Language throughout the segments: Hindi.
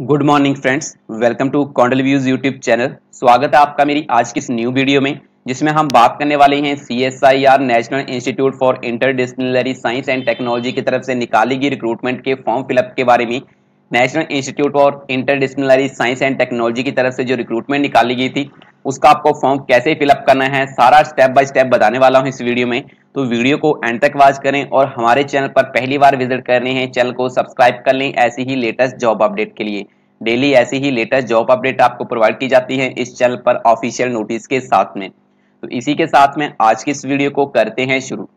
good morning friends welcome to कॉन्डल व्यूज यूट्यूब चैनल स्वागत है आपका मेरी आज की इस न्यू वीडियो में जिसमें हम बात करने वाले हैं C S I R National Institute for Interdisciplinary Science and Technology की तरफ से निकाली गई रिक्रूटमेंट के फॉर्म फिलअप के बारे में National Institute for Interdisciplinary Science and Technology की तरफ से जो रिक्रूटमेंट निकाली गई थी उसका आपको फॉर्म कैसे फिलअप करना है सारा स्टेप बाय स्टेप बताने वाला हूँ इस वीडियो में तो वीडियो को एंड तक वॉच करें और हमारे चैनल पर पहली बार विजिट करने हैं चैनल को सब्सक्राइब कर लें ऐसी ही लेटेस्ट जॉब अपडेट के लिए डेली ऐसी ही लेटेस्ट जॉब अपडेट आपको प्रोवाइड की जाती है इस चैनल पर ऑफिशियल नोटिस के साथ में तो इसी के साथ में आज की इस वीडियो को करते हैं शुरू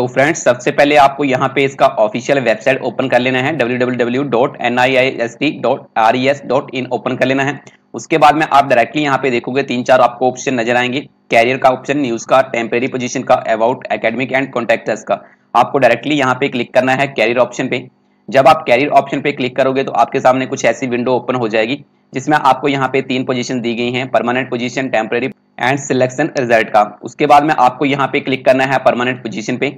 तो फ्रेंड्स सबसे पहले आपको यहाँ पे इसका ऑफिशियल वेबसाइट ओपन कर लेना है www.niisd.res.in ओपन कर लेना है उसके बाद में आप डायरेक्टली यहाँ पे देखोगे तीन चार आपको ऑप्शन नजर आएंगे कैरियर का ऑप्शन न्यूज का टेम्परेरी पोजीशन का अबाउट एकेडमिक एंड कॉन्टेक्टर्स का आपको डायरेक्टली यहाँ पे क्लिक करना है कैरियर ऑप्शन पे जब आप कैरियर ऑप्शन पे क्लिक करोगे तो आपके सामने कुछ ऐसी विंडो ओपन हो जाएगी जिसमें आपको यहाँ पे तीन पोजीशन दी गई हैं permanent position temporary and selection result का उसके बाद में आपको यहाँ पे क्लिक करना है परमानेंट पोजीशन पे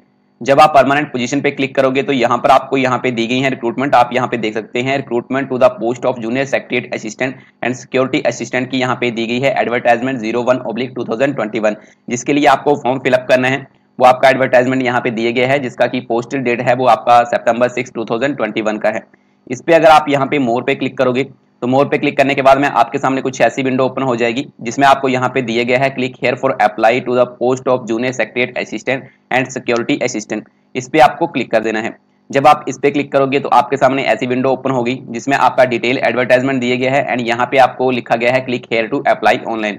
जब आप परमानेंट पोजीशन पे क्लिक करोगे तो यहाँ पर आपको यहाँ पे दी गई है रिक्रूटमेंट आप यहाँ पे देख सकते हैं recruitment to the post of junior secretary assistant and security assistant की यहाँ पे दी गई है advertisement zero one oblique two thousand twenty one जिसके लिए आपको फॉर्म फिलअप करना है वो आपका एडवर्टाइजमेंट यहाँ पे दिए गए है जिसका की पोस्टल डेट है वो आपका September six two thousand twenty one का है इस पर अगर आप यहाँ पे मोर पे क्लिक करोगे तो मोर पे क्लिक करने के बाद में आपके सामने कुछ ऐसी विंडो ओपन हो जाएगी जिसमें आपको यहाँ पे दिया गया है click here for apply to the post of junior secretary assistant and security assistant इस पे आपको क्लिक कर देना है जब आप इस पे क्लिक करोगे तो आपके सामने ऐसी विंडो ओपन होगी जिसमें आपका डिटेल एडवर्टाइजमेंट दिया गया है एंड यहाँ पे आपको लिखा गया है click here to apply online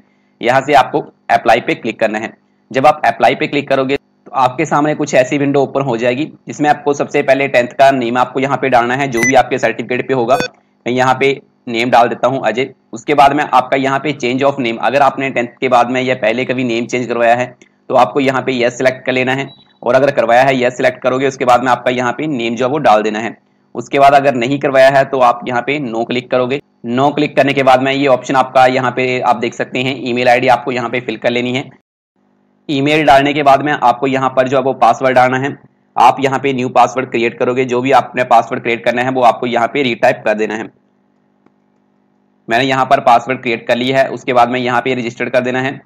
यहाँ से आपको अप्लाई पे क्लिक करना है जब आप अप्लाई पे क्लिक करोगे तो आपके सामने कुछ ऐसी विंडो ओपन हो जाएगी जिसमें आपको सबसे पहले टेंथ का नेम आपको यहाँ पे डालना है जो भी आपके सर्टिफिकेट पे होगा यहाँ पे नेम डाल देता हूं अजय उसके बाद में आपका यहाँ पे चेंज ऑफ नेम अगर आपने टेंथ के बाद में या पहले कभी नेम चेंज करवाया है तो आपको यहाँ पे यस सिलेक्ट कर लेना है और अगर करवाया है यस सिलेक्ट करोगे उसके बाद में आपका यहाँ पे नेम जो है वो डाल देना है उसके बाद अगर नहीं करवाया है तो आप यहाँ पे नो क्लिक करोगे नो क्लिक करने के बाद में ये ऑप्शन आपका यहाँ पे आप देख सकते हैं ई मेल आपको यहाँ पे फिल कर लेनी है ई डालने के बाद में आपको यहाँ पर जो है वो पासवर्ड डालना है आप यहाँ पे न्यू पासवर्ड क्रिएट करोगे जो भी आपने पासवर्ड क्रिएट करना है वो आपको यहाँ पे रिटाइप कर देना है मैंने यहाँ पर पासवर्ड क्रिएट कर लिया है उसके बाद में यहाँ पे रजिस्टर्ड कर देना है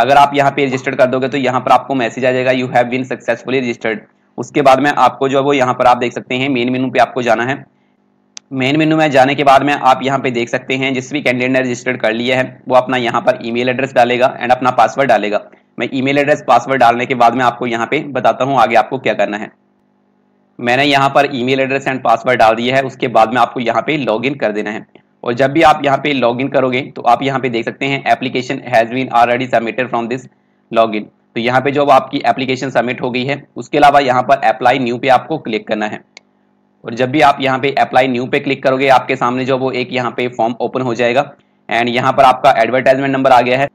अगर आप यहाँ पे रजिस्टर्ड कर दोगे तो यहाँ पर आपको मैसेज आ जाएगा you have been successfully registered उसके बाद में आपको जो है वो यहाँ पर आप देख सकते हैं मेन मेनू पे आपको जाना है मेन मेनू में जाने के बाद में आप यहाँ पे देख सकते हैं जिस भी कैंडिडेट ने रजिस्टर्ड कर लिया है वो अपना यहाँ पर ईमेल एड्रेस डालेगा एंड अपना पासवर्ड डालेगा मैं ईमेल एड्रेस पासवर्ड डालने के बाद में आपको यहाँ पे बताता हूँ आगे आपको क्या करना है मैंने यहाँ पर ईमेल एड्रेस एंड पासवर्ड डाल दिया है उसके बाद में आपको यहाँ पे लॉगिन कर देना है और जब भी आप यहाँ पे इन करोगे तो आप यहाँ पे देख सकते हैं application has been already submitted from this login तो यहाँ पे जो आपकी एप्लीकेशन सबमिट हो गई है उसके अलावा यहाँ पर अप्लाई न्यू पे आपको क्लिक करना है और जब भी आप यहाँ पे अप्लाई न्यू पे क्लिक करोगे आपके सामने जो वो एक यहाँ पे फॉर्म ओपन हो जाएगा एंड यहाँ पर आपका एडवर्टाइजमेंट नंबर आ गया है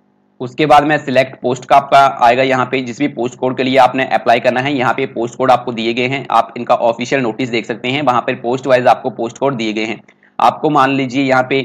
उसके बाद में सिलेक्ट पोस्ट का आपका आएगा यहाँ पे जिस भी पोस्ट कोड के लिए आपने अप्लाई करना है यहाँ पे पोस्ट कोड आपको दिए गए हैं आप इनका ऑफिशियल नोटिस देख सकते हैं वहां पर पोस्ट वाइज आपको पोस्ट कोड दिए गए हैं आपको मान लीजिए यहाँ पे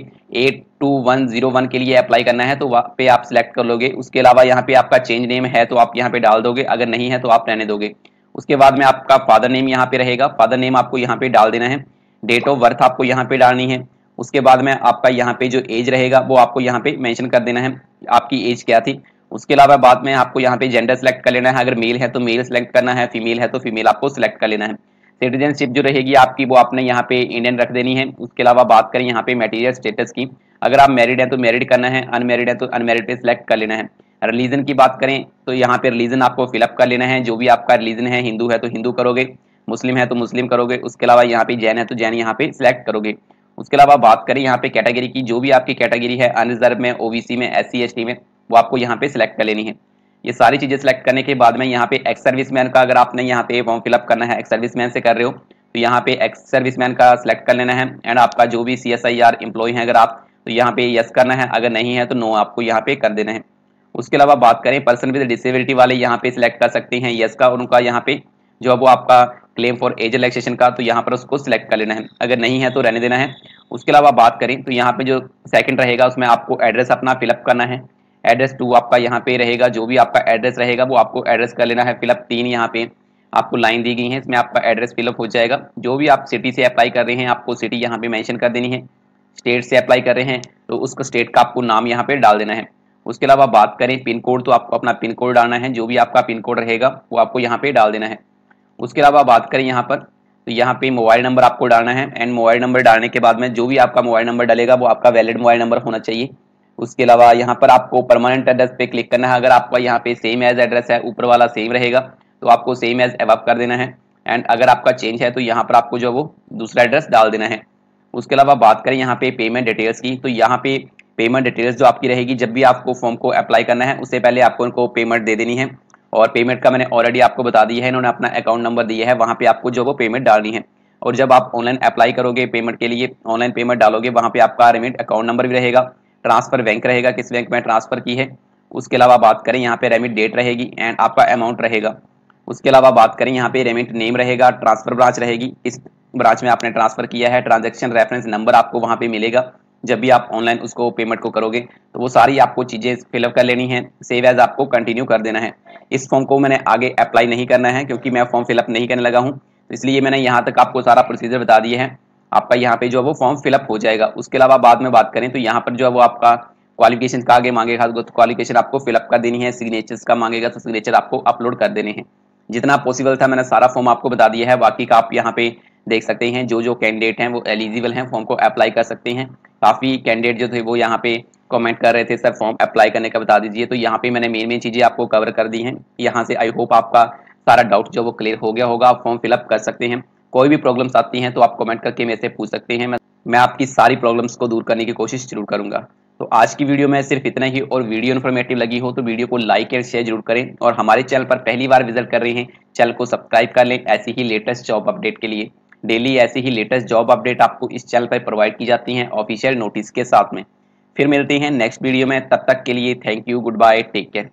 eight two one zero one के लिए अप्लाई करना है तो वहाँ पे आप सिलेक्ट कर लोगे उसके अलावा यहाँ पे आपका चेंज नेम है तो आप यहाँ पे डाल दोगे अगर नहीं है तो आप रहने दोगे उसके बाद में आपका फादर नेम यहाँ पे रहेगा फादर नेम आपको यहाँ पे डाल देना है डेट ऑफ बर्थ आपको यहाँ पे डालनी है उसके बाद में आपका यहाँ पे जो एज रहेगा वो आपको यहाँ पे मैंशन कर देना है आपकी एज क्या थी उसके अलावा बाद में आपको यहाँ पे जेंडर सेलेक्ट कर लेना है अगर मेल है तो मेल सेलेक्ट करना है फीमेल है तो फीमेल आपको सिलेक्ट कर लेना है सिटीजनशिप जो रहेगी आपकी वो आपने यहाँ पे इंडियन रख देनी है उसके अलावा बात करें यहाँ पे मेटीरियल स्टेटस की अगर आप मैरिड हैं तो मैरिड करना है अनमेरिड है तो अनमेरिड पे सिलेक्ट कर लेना है रिलीजन की बात करें तो यहाँ पे रिलीजन आपको फिलअप कर लेना है जो भी आपका रिलीजन है हिंदू है तो हिंदू करोगे मुस्लिम है तो मुस्लिम करोगे उसके अलावा यहाँ पे जैन है तो जैन यहाँ पे सिलेक्ट करोगे उसके अलावा बात करें यहाँ पे कैटेगरी की जो भी आपकी कैटेगरी है अनरिजर्व में ओबीसी में एस सी में वो आपको यहाँ पे सिलेक्ट कर लेनी है ये सारी चीज़ें सेलेक्ट करने के बाद में यहाँ पे एक्स सर्विस मैन का अगर आपने यहाँ पे फॉर्म फिलअप करना है एक्स सर्विस मैन से कर रहे हो तो यहाँ पे एक्स सर्विस मैन का सिलेक्ट कर लेना है एंड आपका जो भी C S I R employ है अगर आप तो यहाँ पे यस करना है अगर नहीं है तो नो आपको यहाँ पे कर देना है उसके अलावा बात करें पर्सन विद डिसेबिलिटी वाले यहाँ पे सिलेक्ट कर सकते हैं यस का उनका यहाँ पे जो अब वो आपका क्लेम फॉर एज रिलेक्सेशन का तो यहाँ पर उसको सिलेक्ट कर लेना है अगर नहीं है तो रहने देना है उसके अलावा बात करें तो यहाँ पे जो सेकंड रहेगा उसमें आपको एड्रेस अपना फिलअप करना है एड्रेस टू आपका यहाँ पे रहेगा जो भी आपका एड्रेस रहेगा वो आपको एड्रेस कर लेना है फिलअप तीन यहाँ पे आपको लाइन दी गई है इसमें आपका एड्रेस फिलअप हो जाएगा जो भी आप सिटी से अप्लाई कर रहे हैं आपको सिटी यहाँ पे मैंशन कर देनी है स्टेट से अप्लाई कर रहे हैं तो उसका स्टेट का आपको नाम यहाँ पे डाल देना है उसके अलावा बात करें पिन कोड तो आपको अपना पिन कोड डालना है जो भी आपका पिन कोड रहेगा वो आपको यहाँ पे डाल देना है उसके अलावा बात करें यहाँ पर तो यहाँ पे मोबाइल नंबर आपको डालना है एंड मोबाइल नंबर डालने के बाद में जो भी आपका मोबाइल नंबर डालेगा वो आपका वैलिड मोबाइल नंबर होना चाहिए उसके अलावा यहाँ पर आपको परमानेंट एड्रेस पे क्लिक करना है अगर आपका यहाँ पे सेम एज एड्रेस है ऊपर वाला सेम रहेगा तो आपको सेम एज एव कर देना है एंड अगर आपका चेंज है तो यहाँ पर आपको जो वो दूसरा एड्रेस डाल देना है उसके अलावा बात करें यहाँ पे पेमेंट डिटेल्स की तो यहाँ पे पेमेंट डिटेल्स जो आपकी रहेगी जब भी आपको फॉर्म को अप्लाई करना है उससे पहले आपको उनको पेमेंट दे देनी है और पेमेंट का मैंने ऑलरेडी आपको बता दिया है इन्होंने अपना अकाउंट नंबर दिया है वहाँ पे आपको जो वो पेमेंट डालनी है और जब आप ऑनलाइन अप्लाई करोगे पेमेंट के लिए ऑनलाइन पेमेंट डालोगे वहाँ पे आपका रिमेंट अकाउंट नंबर भी रहेगा ट्रांसफर बैंक रहेगा किस बैंक में ट्रांसफर की है उसके अलावा बात करें यहाँ पे रेमिट डेट रहेगी एंड आपका अमाउंट रहेगा उसके अलावा बात करें यहाँ पे रेमिट नेम रहेगा ट्रांसफर ब्रांच रहेगी इस ब्रांच में आपने ट्रांसफर किया है ट्रांजेक्शन रेफरेंस नंबर आपको वहाँ पे मिलेगा जब भी आप ऑनलाइन उसको पेमेंट को करोगे तो वो सारी आपको चीज़ें फिलअप कर लेनी है सेव एज आपको कंटिन्यू कर देना है इस फॉर्म को मैंने आगे अप्लाई नहीं करना है क्योंकि मैं फॉर्म फिलअप नहीं करने लगा हूँ तो इसलिए मैंने यहाँ तक आपको सारा प्रोसीजर बता दिया है आपका यहाँ पे जो है वो फॉर्म फिलअप हो जाएगा उसके अलावा बाद में बात करें तो यहाँ पर जो है वो आपका क्वालिफिकेशन का आगे मांगेगा तो क्वालिफिकेशन आपको फिलअप कर देनी है सिग्नेचर्स का मांगेगा तो सिग्नेचर आपको अपलोड कर देने हैं जितना पॉसिबल था मैंने सारा फॉर्म आपको बता दिया है बाकी का आप यहाँ पे देख सकते हैं जो जो कैंडिडेट हैं वो एलिजिबल हैं फॉर्म को अप्लाई कर सकते हैं काफ़ी कैंडिडेट जो थे वो यहाँ पे कमेंट कर रहे थे सर फॉर्म अप्लाई करने का बता दीजिए तो यहाँ पे मैंने मेन मेन चीज़ें आपको कवर कर दी हैं यहाँ से आई होप आपका सारा डाउट जो वो क्लियर हो गया होगा आप फॉर्म फिलअप कर सकते हैं कोई भी प्रॉब्लम्स आती हैं तो आप कमेंट करके मेरे से पूछ सकते हैं मैं मैं आपकी सारी प्रॉब्लम्स को दूर करने की कोशिश जरूर करूंगा तो आज की वीडियो में सिर्फ इतना ही और वीडियो इन्फॉर्मेटिव लगी हो तो वीडियो को लाइक एंड शेयर जरूर करें और हमारे चैनल पर पहली बार विजिट कर रहे हैं चैनल को सब्सक्राइब कर लें ऐसी ही लेटेस्ट जॉब अपडेट के लिए डेली ऐसी ही लेटेस्ट जॉब अपडेट आपको इस चैनल पर प्रोवाइड की जाती हैं ऑफिशियल नोटिस के साथ में फिर मिलते हैं नेक्स्ट वीडियो में तब तक के लिए thank you goodbye take care